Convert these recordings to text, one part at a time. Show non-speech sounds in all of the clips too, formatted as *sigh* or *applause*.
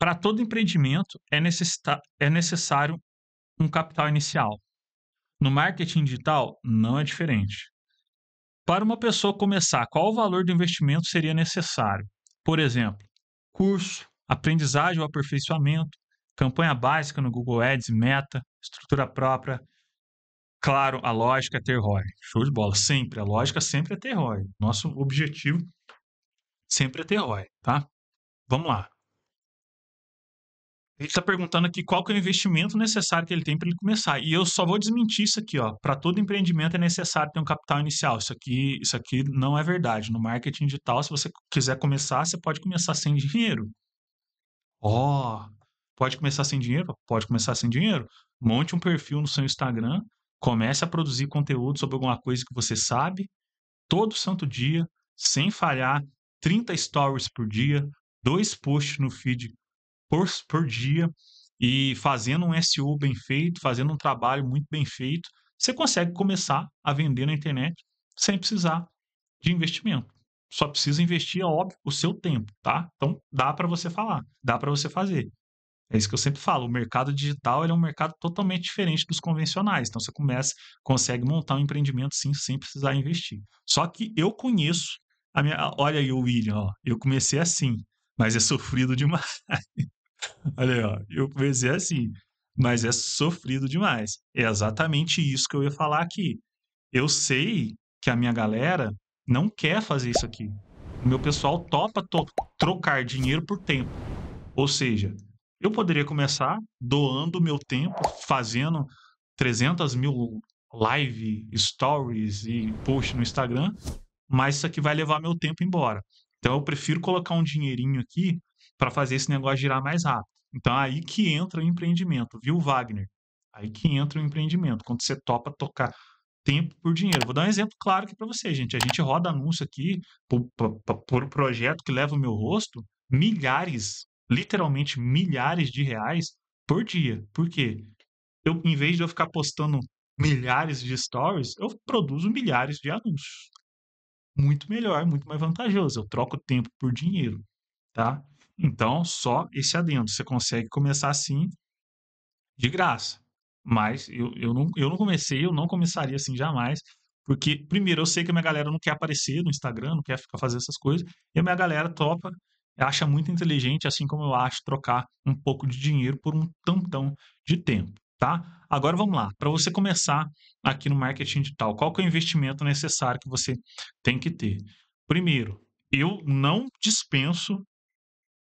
Para todo empreendimento, é, é necessário um capital inicial. No marketing digital, não é diferente. Para uma pessoa começar, qual o valor do investimento seria necessário? Por exemplo, curso, aprendizagem ou aperfeiçoamento, campanha básica no Google Ads, meta, estrutura própria. Claro, a lógica é ter ROI. Show de bola, sempre. A lógica sempre é ter ROI. Nosso objetivo sempre é ter ROI, tá? Vamos lá. Ele está perguntando aqui qual que é o investimento necessário que ele tem para ele começar. E eu só vou desmentir isso aqui, ó. Para todo empreendimento é necessário ter um capital inicial. Isso aqui, isso aqui não é verdade. No marketing digital, se você quiser começar, você pode começar sem dinheiro. Ó, oh, pode começar sem dinheiro? Pode começar sem dinheiro. Monte um perfil no seu Instagram, comece a produzir conteúdo sobre alguma coisa que você sabe, todo santo dia, sem falhar, 30 stories por dia, dois posts no feed por, por dia e fazendo um SEO bem feito, fazendo um trabalho muito bem feito, você consegue começar a vender na internet sem precisar de investimento. Só precisa investir, é óbvio, o seu tempo, tá? Então dá para você falar, dá para você fazer. É isso que eu sempre falo, o mercado digital é um mercado totalmente diferente dos convencionais. Então você começa, consegue montar um empreendimento sim, sem precisar investir. Só que eu conheço a minha, olha aí o William, ó, eu comecei assim, mas é sofrido *laughs* demais. Olha aí, ó. Eu comecei assim, mas é sofrido demais. É exatamente isso que eu ia falar aqui. Eu sei que a minha galera não quer fazer isso aqui. O meu pessoal topa to trocar dinheiro por tempo. Ou seja, eu poderia começar doando meu tempo, fazendo 300 mil live, stories e post no Instagram, mas isso aqui vai levar meu tempo embora. Então eu prefiro colocar um dinheirinho aqui para fazer esse negócio girar mais rápido. Então aí que entra o empreendimento, viu, Wagner? Aí que entra o empreendimento, quando você topa tocar tempo por dinheiro. Vou dar um exemplo claro aqui para você, gente. A gente roda anúncio aqui por projeto que leva o meu rosto milhares, literalmente milhares de reais por dia. Por quê? Eu, em vez de eu ficar postando milhares de stories, eu produzo milhares de anúncios. Muito melhor, muito mais vantajoso. Eu troco tempo por dinheiro, tá? Então, só esse adendo. Você consegue começar assim, de graça. Mas eu, eu, não, eu não comecei, eu não começaria assim jamais. Porque, primeiro, eu sei que a minha galera não quer aparecer no Instagram, não quer ficar fazendo essas coisas. E a minha galera topa, acha muito inteligente, assim como eu acho, trocar um pouco de dinheiro por um tantão de tempo, tá? Agora vamos lá. Para você começar aqui no marketing digital, qual que é o investimento necessário que você tem que ter? Primeiro, eu não dispenso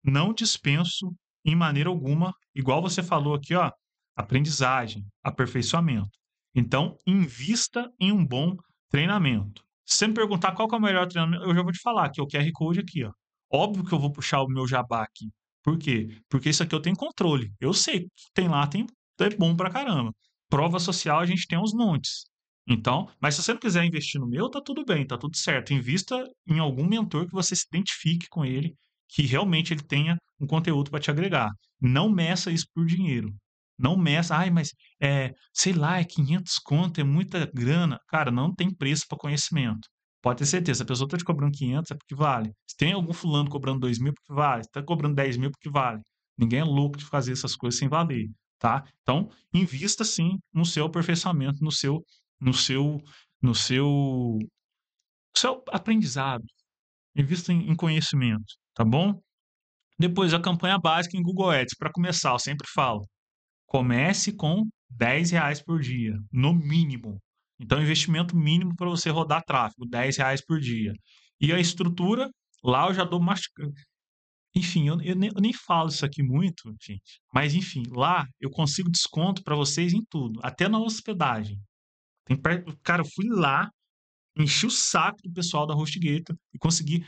não dispenso em maneira alguma, igual você falou aqui, ó, aprendizagem, aperfeiçoamento. Então, invista em um bom treinamento. Se você me perguntar qual é o melhor treinamento, eu já vou te falar, que é o QR Code aqui, ó. Óbvio que eu vou puxar o meu jabá aqui. Por quê? Porque isso aqui eu tenho controle. Eu sei que tem lá, tem é bom pra caramba. Prova social a gente tem uns montes. Então, mas se você não quiser investir no meu, tá tudo bem, tá tudo certo. Invista em algum mentor que você se identifique com ele que realmente ele tenha um conteúdo para te agregar. Não meça isso por dinheiro. Não meça, ai, mas é, sei lá, é 500 conto, é muita grana. Cara, não tem preço para conhecimento. Pode ter certeza, se a pessoa está te cobrando 500 é porque vale. Se tem algum fulano cobrando 2 mil, é porque vale. Se está cobrando 10 mil, é porque vale. Ninguém é louco de fazer essas coisas sem valer, tá? Então, invista sim no seu aperfeiçoamento, no seu, no seu, no seu, seu aprendizado, Invista em, em conhecimento, tá bom? Depois, a campanha básica em Google Ads. Para começar, eu sempre falo, comece com 10 reais por dia, no mínimo. Então, investimento mínimo para você rodar tráfego, 10 reais por dia. E a estrutura, lá eu já dou masticando. Enfim, eu, eu, nem, eu, nem, falo isso aqui muito, gente. Mas, enfim, lá eu consigo desconto para vocês em tudo, até na hospedagem. Tem, cara, eu fui lá, enchi o saco do pessoal da HostGator e consegui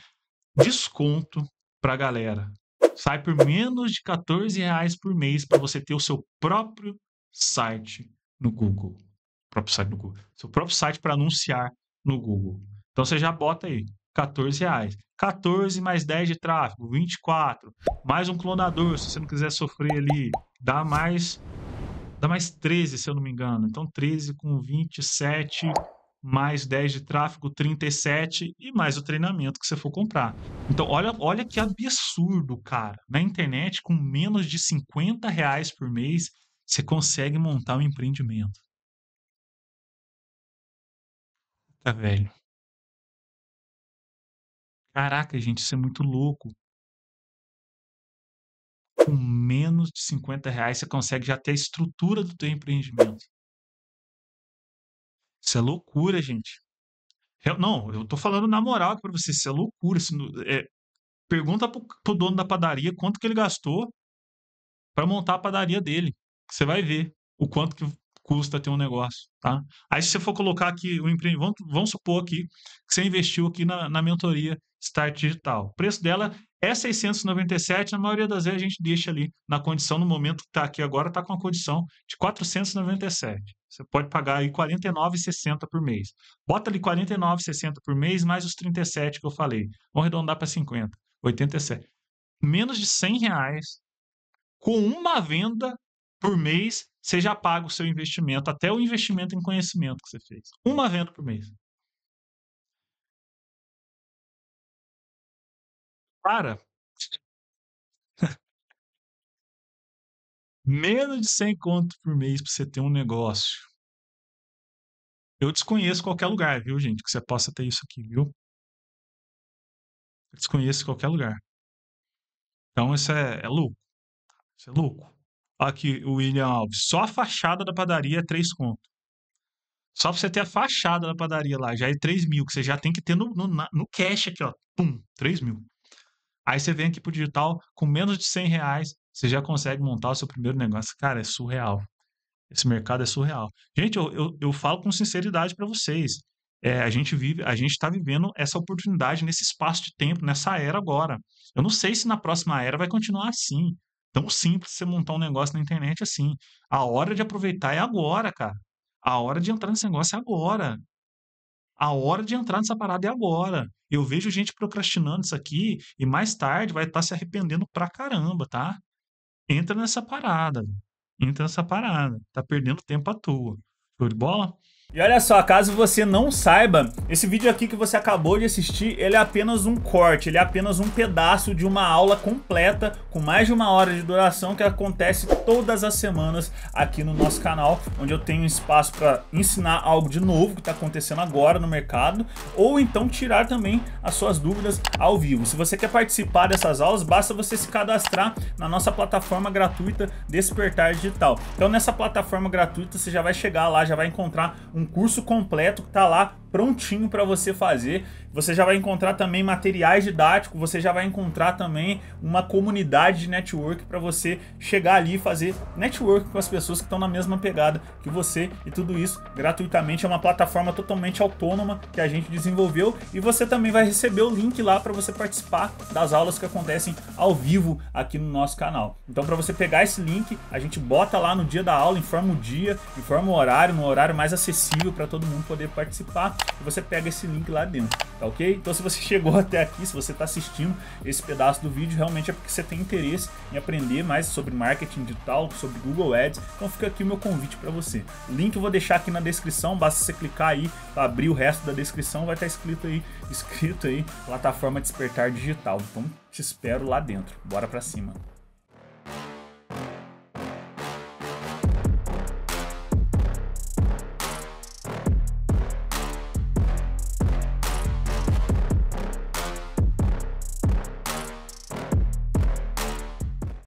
desconto pra galera. Sai por menos de 14 reais por mês para você ter o seu próprio site no Google. próprio site no Google. Seu próprio site para anunciar no Google. Então você já bota aí 14 reais. 14 mais 10 de tráfego, 24. Mais um clonador, se você não quiser sofrer ali, dá mais dá mais 13, se eu não me engano. Então 13 com 27, mais 10 de tráfego, 37 e mais o treinamento que você for comprar. Então, olha, olha que absurdo, cara. Na internet, com menos de 50 reais por mês, você consegue montar um empreendimento. Tá, velho. Caraca, gente, isso é muito louco. Com menos de 50 reais, você consegue já ter a estrutura do teu empreendimento. Isso é loucura, gente. Eu, não, eu tô falando na moral aqui pra você, isso é loucura. Isso é, pergunta pro, pro dono da padaria quanto que ele gastou para montar a padaria dele. Você vai ver o quanto que custa ter um negócio, tá? Aí se você for colocar aqui o empreendimento, vamos, vamos supor aqui que você investiu aqui na, na mentoria Start Digital. O preço dela é 697, na maioria das vezes a gente deixa ali na condição, no momento que está aqui agora, está com a condição de 497. Você pode pagar aí 49,60 por mês. Bota ali 49,60 por mês, mais os 37 que eu falei. Vamos arredondar para 50, 87. Menos de 100 reais, com uma venda por mês, você já paga o seu investimento, até o investimento em conhecimento que você fez. Uma venda por mês. Para menos de 100 conto por mês para você ter um negócio. Eu desconheço qualquer lugar, viu, gente, que você possa ter isso aqui, viu? Eu desconheço qualquer lugar. Então, isso é, é louco. Isso é louco. Aqui, o William Alves. Só a fachada da padaria é 3 conto. Só pra você ter a fachada da padaria lá, já é 3 mil, que você já tem que ter no, no, no cash aqui, ó. Pum, 3 mil. Aí você vem aqui pro digital, com menos de 100 reais, você já consegue montar o seu primeiro negócio. Cara, é surreal. Esse mercado é surreal. Gente, eu, eu, eu falo com sinceridade para vocês. É, a gente vive, a gente está vivendo essa oportunidade nesse espaço de tempo, nessa era agora. Eu não sei se na próxima era vai continuar assim. Tão simples você montar um negócio na internet assim. A hora de aproveitar é agora, cara. A hora de entrar nesse negócio é agora. A hora de entrar nessa parada é agora. Eu vejo gente procrastinando isso aqui e mais tarde vai estar tá se arrependendo pra caramba, tá? Entra nessa parada. Entra nessa parada. Tá perdendo tempo à toa. Show de bola? E olha só, caso você não saiba, esse vídeo aqui que você acabou de assistir, ele é apenas um corte, ele é apenas um pedaço de uma aula completa com mais de uma hora de duração que acontece todas as semanas aqui no nosso canal, onde eu tenho espaço para ensinar algo de novo que está acontecendo agora no mercado, ou então tirar também as suas dúvidas ao vivo. Se você quer participar dessas aulas, basta você se cadastrar na nossa plataforma gratuita Despertar Digital. Então nessa plataforma gratuita você já vai chegar lá, já vai encontrar um curso completo que tá lá prontinho para você fazer. Você já vai encontrar também materiais didáticos, você já vai encontrar também uma comunidade de network para você chegar ali e fazer network com as pessoas que estão na mesma pegada que você e tudo isso gratuitamente. É uma plataforma totalmente autônoma que a gente desenvolveu e você também vai receber o link lá para você participar das aulas que acontecem ao vivo aqui no nosso canal. Então, para você pegar esse link, a gente bota lá no dia da aula, informa o dia, informa o horário, no horário mais acessível para todo mundo poder participar e você pega esse link lá dentro, tá ok? Então se você *laughs* chegou até aqui, se você está assistindo esse pedaço do vídeo, realmente é porque você tem interesse em aprender mais sobre marketing digital, sobre Google Ads, então fica aqui o meu convite para você. O link eu vou deixar aqui na descrição, basta você clicar aí, abrir o resto da descrição, vai estar tá escrito aí, escrito aí, plataforma Despertar Digital. Então te espero lá dentro, bora para cima.